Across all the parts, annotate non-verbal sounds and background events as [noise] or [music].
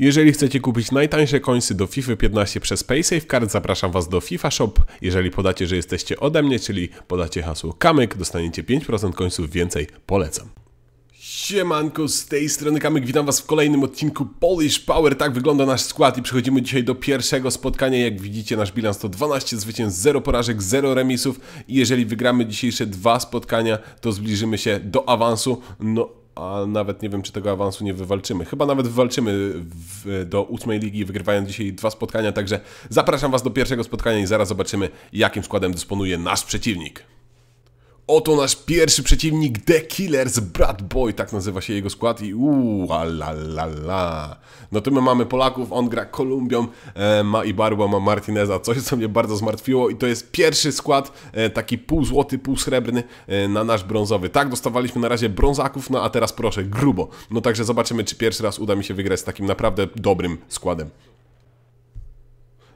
Jeżeli chcecie kupić najtańsze końsy do FIFA 15 przez PaySafeCard, zapraszam Was do FIFA Shop. Jeżeli podacie, że jesteście ode mnie, czyli podacie hasło KAMYK, dostaniecie 5% końców więcej. Polecam. Siemanko, z tej strony Kamyk, witam Was w kolejnym odcinku Polish Power. Tak wygląda nasz skład i przechodzimy dzisiaj do pierwszego spotkania. Jak widzicie, nasz bilans to 12 zwycięstw, 0 porażek, 0 remisów. I jeżeli wygramy dzisiejsze dwa spotkania, to zbliżymy się do awansu. No, a nawet nie wiem, czy tego awansu nie wywalczymy. Chyba nawet wywalczymy w, do ósmej ligi, wygrywając dzisiaj dwa spotkania, także zapraszam Was do pierwszego spotkania i zaraz zobaczymy, jakim składem dysponuje nasz przeciwnik. Oto nasz pierwszy przeciwnik The Killers Brad Boy, tak nazywa się jego skład i uuu, la la la. No tu my mamy Polaków, on gra Kolumbią, e, ma Ibarła, ma Martineza, coś co mnie bardzo zmartwiło i to jest pierwszy skład e, taki pół złoty, pół srebrny e, na nasz brązowy. Tak, dostawaliśmy na razie brązaków, no a teraz proszę, grubo. No także zobaczymy, czy pierwszy raz uda mi się wygrać z takim naprawdę dobrym składem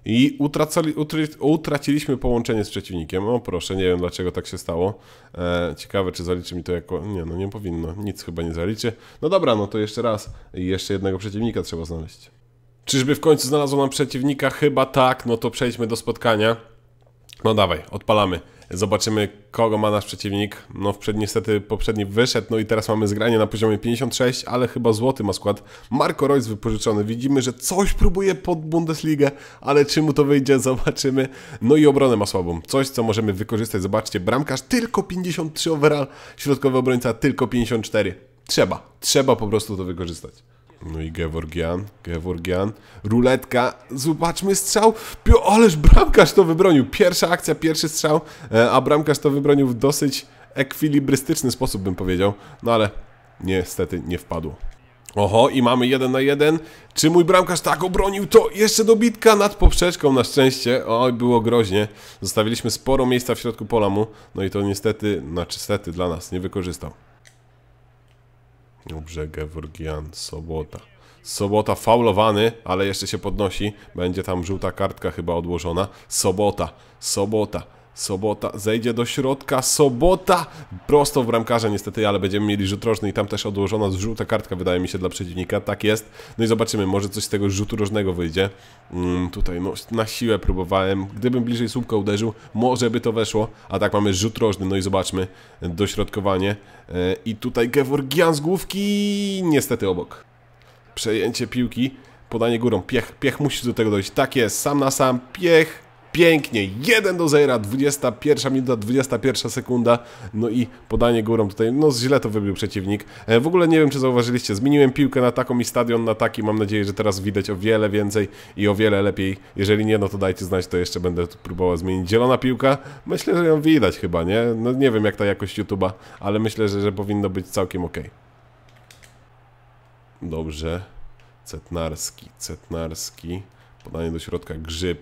i utracali, utry, utraciliśmy połączenie z przeciwnikiem. O proszę, nie wiem dlaczego tak się stało. E, ciekawe, czy zaliczy mi to jako... Nie, no nie powinno. Nic chyba nie zaliczy. No dobra, no to jeszcze raz. I jeszcze jednego przeciwnika trzeba znaleźć. Czyżby w końcu znalazło nam przeciwnika? Chyba tak. No to przejdźmy do spotkania. No dawaj, odpalamy. Zobaczymy, kogo ma nasz przeciwnik. No, wprzed, niestety poprzedni wyszedł, no i teraz mamy zgranie na poziomie 56, ale chyba złoty ma skład. Marco Reus wypożyczony. Widzimy, że coś próbuje pod Bundesligę, ale czy mu to wyjdzie, [laughs] zobaczymy. No i obronę ma słabą. Coś, co możemy wykorzystać. Zobaczcie, bramkarz tylko 53 overall, środkowy obrońca tylko 54. Trzeba, trzeba po prostu to wykorzystać. No i Geworgian, Geworgian, ruletka, zobaczmy strzał, Pio, ależ bramkarz to wybronił, pierwsza akcja, pierwszy strzał, e, a bramkarz to wybronił w dosyć ekwilibrystyczny sposób bym powiedział, no ale niestety nie wpadło. Oho, i mamy jeden na jeden. Czy mój bramkarz tak obronił to? Jeszcze dobitka nad poprzeczką na szczęście. Oj, było groźnie. Zostawiliśmy sporo miejsca w środku pola mu. No i to niestety, znaczy stety dla nas, nie wykorzystał. Brzegę Wurgian, sobota. Sobota faulowany, ale jeszcze się podnosi. Będzie tam żółta kartka chyba odłożona. Sobota, sobota. Sobota zejdzie do środka, Sobota prosto w bramkarza niestety, ale będziemy mieli rzut rożny i tam też odłożona żółta kartka wydaje mi się dla przeciwnika, tak jest. No i zobaczymy, może coś z tego rzutu rożnego wyjdzie. Mm, tutaj no, na siłę próbowałem, gdybym bliżej słupka uderzył, może by to weszło, a tak mamy rzut rożny, no i zobaczmy, dośrodkowanie. E, I tutaj Gevorgian z główki, niestety obok. Przejęcie piłki, podanie górą, Piech, Piech musi do tego dojść, tak jest, sam na sam, Piech Pięknie, 1 do 0, 21 minuta, 21 sekunda, no i podanie górą tutaj, no źle to wybił przeciwnik. E, w ogóle nie wiem, czy zauważyliście, zmieniłem piłkę na taką i stadion na taki, mam nadzieję, że teraz widać o wiele więcej i o wiele lepiej. Jeżeli nie, no to dajcie znać, to jeszcze będę próbował zmienić. Zielona piłka, myślę, że ją widać chyba, nie? No nie wiem, jak ta jakość YouTube'a, ale myślę, że, że powinno być całkiem ok. Dobrze. Cetnarski, Cetnarski. Podanie do środka, Grzyb.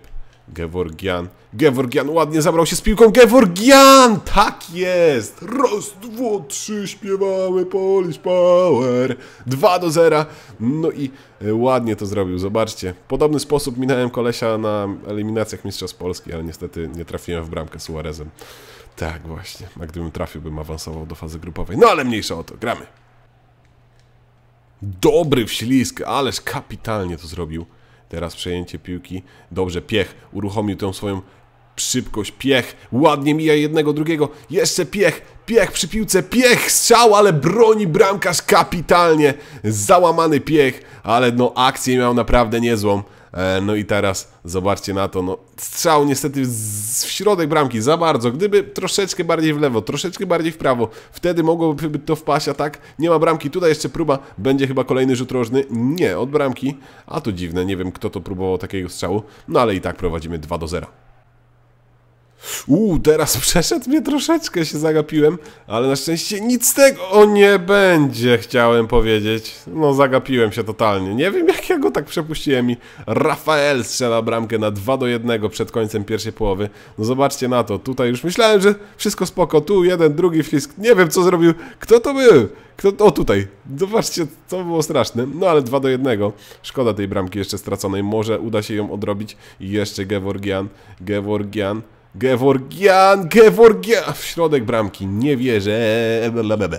Geworgian. Geworgian ładnie zabrał się z piłką. Geworgian! Tak jest! Raz, dwa, trzy, śpiewały Polish Power. 2 do zera. No i e, ładnie to zrobił, zobaczcie. Podobny sposób minąłem kolesia na eliminacjach Mistrzostw Polski, ale niestety nie trafiłem w bramkę Suarezem. Tak właśnie, a gdybym trafił, bym awansował do fazy grupowej. No ale mniejsza o to, gramy. Dobry w ależ kapitalnie to zrobił. Teraz przejęcie piłki. Dobrze, Piech uruchomił tę swoją szybkość. Piech ładnie mija jednego, drugiego. Jeszcze Piech, Piech przy piłce. Piech strzał, ale broni bramkarz kapitalnie. Załamany Piech, ale no akcję miał naprawdę niezłą. E, no i teraz zobaczcie na to, no strzał niestety w środek bramki za bardzo. Gdyby troszeczkę bardziej w lewo, troszeczkę bardziej w prawo, wtedy mogłoby to wpaść, a tak nie ma bramki. Tutaj jeszcze próba, będzie chyba kolejny rzut rożny. Nie, od bramki, a to dziwne, nie wiem kto to próbował takiego strzału, no ale i tak prowadzimy 2 do 0. Uuu, teraz [laughs] przeszedł mnie troszeczkę, się zagapiłem, ale na szczęście nic z tego o nie będzie, chciałem powiedzieć. No, zagapiłem się totalnie. Nie wiem, jak ja go tak przepuściłem i Rafael strzela bramkę na 2 do 1 przed końcem pierwszej połowy. No zobaczcie na to, tutaj już myślałem, że wszystko spoko, tu jeden, drugi flisk, nie wiem co zrobił, kto to był? Kto, o tutaj, zobaczcie, to było straszne. No ale 2 do 1. Szkoda tej bramki jeszcze straconej. Może uda się ją odrobić. I jeszcze Geworgian, Geworgian. Geworgian, Geworgian! W środek bramki, nie wierzę. Blablabla.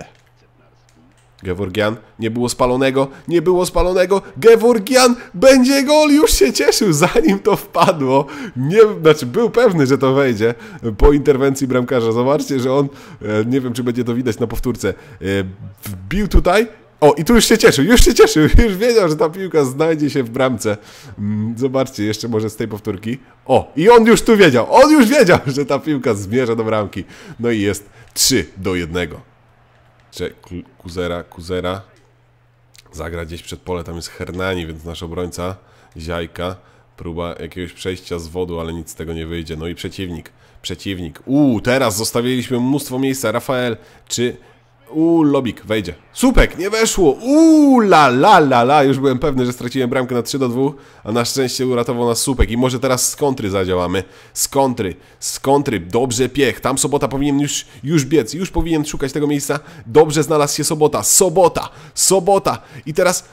Geworgian, nie było spalonego, nie było spalonego, Geworgian będzie gol, już się cieszył, zanim to wpadło, nie, znaczy był pewny, że to wejdzie po interwencji bramkarza, zobaczcie, że on, e, nie wiem czy będzie to widać na powtórce, e, wbił tutaj o, i tu już się cieszył, już się cieszył, [laughs] już wiedział, że ta piłka znajdzie się w bramce. Mm, zobaczcie, jeszcze może z tej powtórki. O, i on już tu wiedział, on już wiedział, [laughs] że ta piłka zmierza do bramki. No i jest 3 do 1. Czy Kuzera, Kuzera zagra gdzieś przed pole, tam jest Hernani, więc nasz obrońca, Ziajka. Próba jakiegoś przejścia z wodu, ale nic z tego nie wyjdzie. No i przeciwnik, przeciwnik. Uuu, teraz zostawiliśmy mnóstwo miejsca. Rafael, czy Uuu, lobik, wejdzie. Słupek, nie weszło. Uuu, la, la, la, la. Już byłem pewny, że straciłem bramkę na 3 do 2, a na szczęście uratował nas słupek. I może teraz z kontry zadziałamy. Z kontry, z kontry. Dobrze, piech. Tam sobota powinien już, już biec. Już powinien szukać tego miejsca. Dobrze znalazł się sobota. Sobota, sobota. I teraz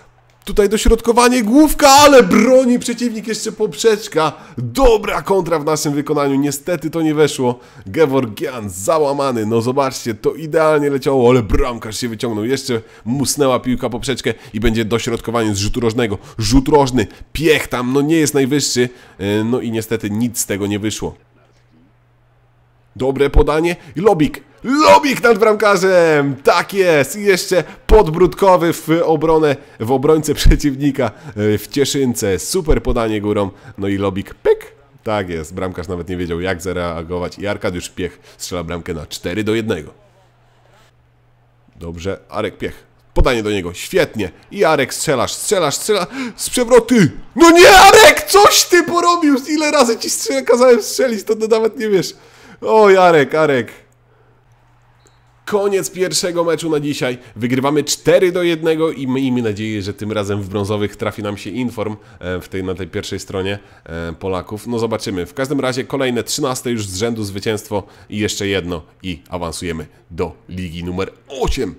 Tutaj dośrodkowanie główka, ale broni przeciwnik jeszcze poprzeczka. Dobra kontra w naszym wykonaniu. Niestety to nie weszło. Gevorgian załamany. No zobaczcie, to idealnie leciało, ale bramkarz się wyciągnął. Jeszcze musnęła piłka poprzeczkę i będzie dośrodkowanie z rzutu rożnego. Rzut rożny, piech tam, no nie jest najwyższy. E, no i niestety nic z tego nie wyszło. Dobre podanie. Lobik. Lobik nad bramkarzem! Tak jest! I jeszcze podbródkowy w obronę, w obrońce przeciwnika e, w Cieszynce. Super podanie górą. No i Lobik pyk! Tak jest, bramkarz nawet nie wiedział jak zareagować i Arkadiusz Piech strzela bramkę na 4 do 1. Dobrze, Arek Piech. Podanie do niego, świetnie. I Arek strzelasz, strzelasz, strzela z przewroty. No nie Arek, coś ty porobił! Ile razy ci strzel kazałem strzelić, to ty nawet nie wiesz. O, Jarek, Arek. Koniec pierwszego meczu na dzisiaj. Wygrywamy 4 do 1 i miejmy nadzieję, że tym razem w brązowych trafi nam się inform e, w tej, na tej pierwszej stronie e, Polaków. No zobaczymy. W każdym razie kolejne 13 już z rzędu zwycięstwo i jeszcze jedno i awansujemy do ligi numer 8.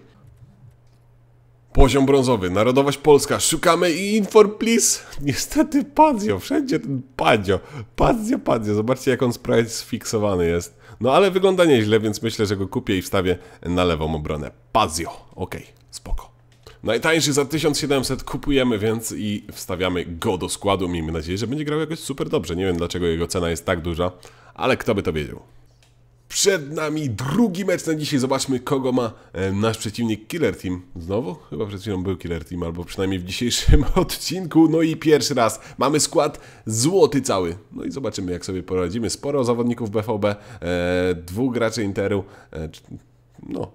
Poziom brązowy, narodowość polska, szukamy infor, please. Niestety Padzio, wszędzie ten Padzio, Padzio, Padzio. Zobaczcie jak on sprawia sfiksowany jest. No ale wygląda nieźle, więc myślę, że go kupię i wstawię na lewą obronę. Padzio, okej, okay, spoko. Najtańszy za 1700 kupujemy więc i wstawiamy go do składu. Miejmy nadzieję, że będzie grał jakoś super dobrze. Nie wiem dlaczego jego cena jest tak duża, ale kto by to wiedział. Przed nami drugi mecz na dzisiaj. Zobaczmy, kogo ma e, nasz przeciwnik Killer Team. Znowu? Chyba przed chwilą był Killer Team, albo przynajmniej w dzisiejszym [laughs] odcinku. No i pierwszy raz mamy skład złoty cały. No i zobaczymy, jak sobie poradzimy. Sporo zawodników BVB, e, dwóch graczy Interu. E, no,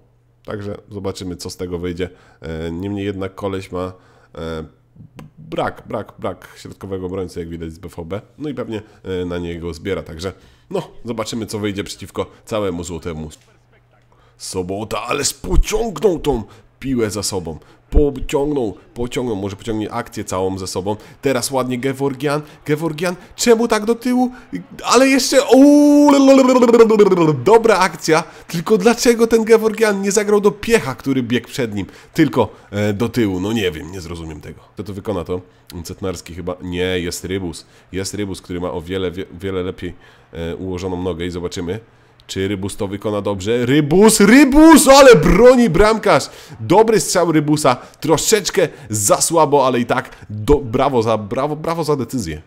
także zobaczymy, co z tego wyjdzie. E, niemniej jednak koleś ma... E, brak, brak, brak środkowego obrońcy, jak widać z BVB. No i pewnie e, na niego zbiera, także no, zobaczymy co wyjdzie przeciwko całemu złotemu. Sobota, ależ pociągnął tą piłę za sobą pociągnął, pociągnął, może pociągnie akcję całą ze sobą. Teraz ładnie Gevorgian, Gevorgian, czemu tak do tyłu? Ale jeszcze, uuu, dobra akcja, tylko dlaczego ten Gevorgian nie zagrał do piecha, który biegł przed nim, tylko e, do tyłu, no nie wiem, nie zrozumiem tego. Kto to wykona to? Cetnarski chyba, nie, jest Rybus, jest Rybus, który ma o wiele, wie, wiele lepiej e, ułożoną nogę i zobaczymy. Czy Rybus to wykona dobrze? Rybus, Rybus, ale broni bramkarz! Dobry strzał Rybusa, troszeczkę za słabo, ale i tak do, brawo za, brawo, brawo za decyzję.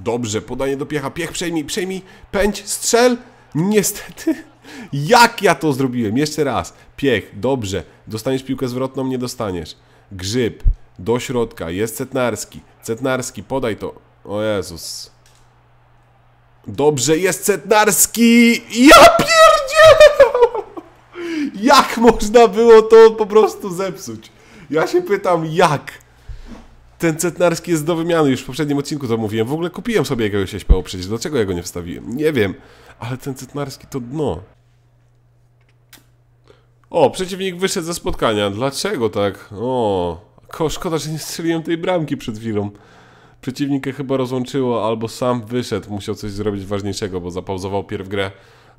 Dobrze, podanie do Piecha, Piech przejmij, przejmij, pędź, strzel! Niestety, [laughs] jak ja to zrobiłem? Jeszcze raz, Piech, dobrze, dostaniesz piłkę zwrotną, nie dostaniesz. Grzyb, do środka, jest Cetnarski, Cetnarski, podaj to. O Jezus... Dobrze, jest Setnarski! Ja pierdzie! [laughs] Jak można było to po prostu zepsuć? Ja się pytam, jak? Ten Setnarski jest do wymiany, już w poprzednim odcinku to mówiłem. W ogóle kupiłem sobie jakiegoś SPO przecież, dlaczego ja go nie wstawiłem? Nie wiem, ale ten Setnarski to dno. O, przeciwnik wyszedł ze spotkania. Dlaczego tak? O, szkoda, że nie strzeliłem tej bramki przed chwilą. Przeciwnikę chyba rozłączyło, albo sam wyszedł, musiał coś zrobić ważniejszego, bo zapauzował pierw grę.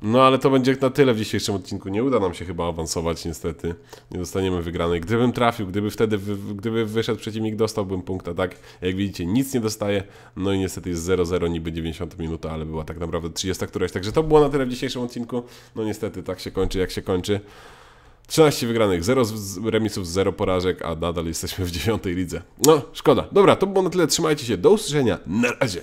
No ale to będzie na tyle w dzisiejszym odcinku. Nie uda nam się chyba awansować niestety. Nie dostaniemy wygranej. Gdybym trafił, gdyby wtedy, gdyby wyszedł przeciwnik, dostałbym punkta, tak? Jak widzicie, nic nie dostaje. No i niestety jest 0-0, niby 90 minuta, ale była tak naprawdę 30 któraś. Także to było na tyle w dzisiejszym odcinku. No niestety tak się kończy, jak się kończy. 13 wygranych, 0 remisów, 0 porażek, a nadal jesteśmy w 9 [laughs] lidze. No, szkoda. Dobra, to było na tyle. Trzymajcie się. Do usłyszenia. Na razie.